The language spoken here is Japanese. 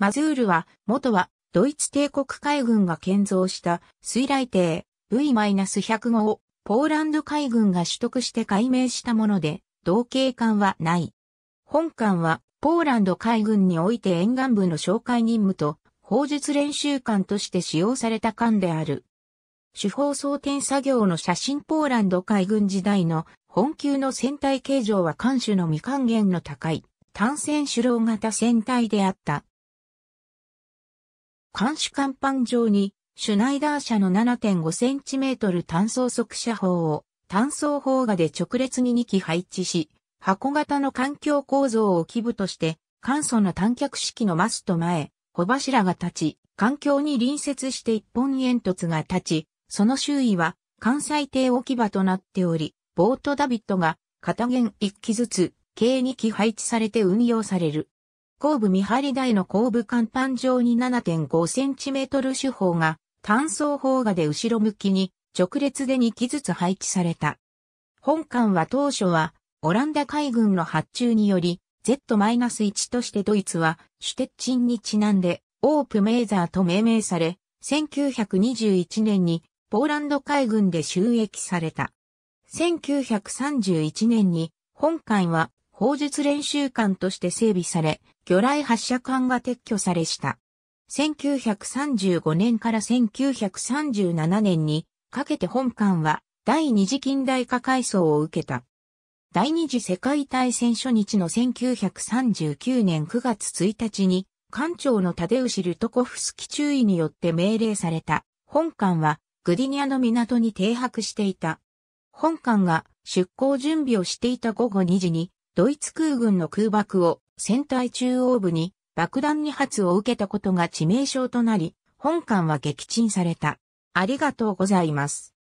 マズールは、元は、ドイツ帝国海軍が建造した水雷艇 v 1 0 5号をポーランド海軍が取得して改名したもので、同型艦はない。本艦はポーランド海軍において沿岸部の哨戒任務と砲術練習艦として使用された艦である。手法装填作業の写真ポーランド海軍時代の本級の船体形状は艦首の未還元の高い単線主浪型船体であった。監視甲板上に、シュナイダー社の 7.5cm 単装速射砲を単装砲画で直列に2機配置し、箱型の環境構造を基部として、簡素な短脚式のマスト前、小柱が立ち、環境に隣接して一本煙突が立ち、その周囲は関西艇置き場となっており、ボートダビットが片弦1機ずつ、計2機配置されて運用される。後部見張り台の後部甲板上に 7.5cm 手法が単装砲画で後ろ向きに直列で2機ずつ配置された。本艦は当初はオランダ海軍の発注により Z-1 としてドイツはシュテッチンにちなんでオープメーザーと命名され、1921年にポーランド海軍で収益された。1931年に本艦は砲術練習艦として整備され、魚雷発射艦が撤去されした。1935年から1937年にかけて本艦は第二次近代化改装を受けた。第二次世界大戦初日の1939年9月1日に艦長のタデウシルトコフスキ中尉によって命令された本艦はグディニアの港に停泊していた。本艦が出港準備をしていた午後2時にドイツ空軍の空爆を船体中央部に爆弾2発を受けたことが致命傷となり、本艦は撃沈された。ありがとうございます。